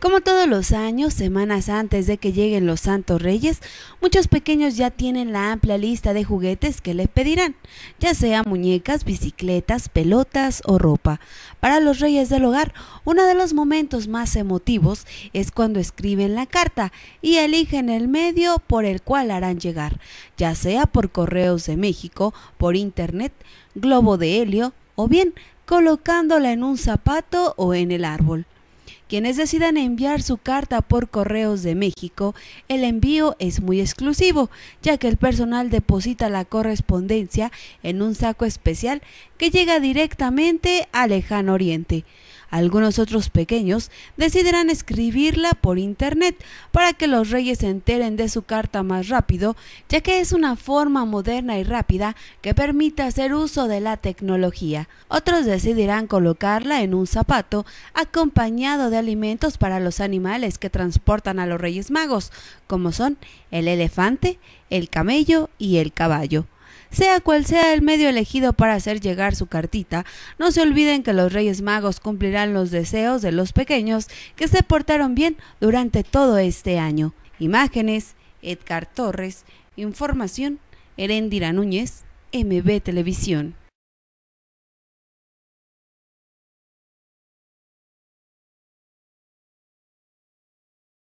Como todos los años, semanas antes de que lleguen los Santos Reyes, muchos pequeños ya tienen la amplia lista de juguetes que les pedirán, ya sea muñecas, bicicletas, pelotas o ropa. Para los reyes del hogar, uno de los momentos más emotivos es cuando escriben la carta y eligen el medio por el cual harán llegar, ya sea por correos de México, por internet, globo de helio o bien colocándola en un zapato o en el árbol. Quienes decidan enviar su carta por correos de México, el envío es muy exclusivo, ya que el personal deposita la correspondencia en un saco especial que llega directamente a Lejano Oriente. Algunos otros pequeños decidirán escribirla por internet para que los reyes se enteren de su carta más rápido, ya que es una forma moderna y rápida que permite hacer uso de la tecnología. Otros decidirán colocarla en un zapato acompañado de alimentos para los animales que transportan a los reyes magos, como son el elefante, el camello y el caballo. Sea cual sea el medio elegido para hacer llegar su cartita, no se olviden que los Reyes Magos cumplirán los deseos de los pequeños que se portaron bien durante todo este año. Imágenes, Edgar Torres, información, Erendira Núñez, MB Televisión.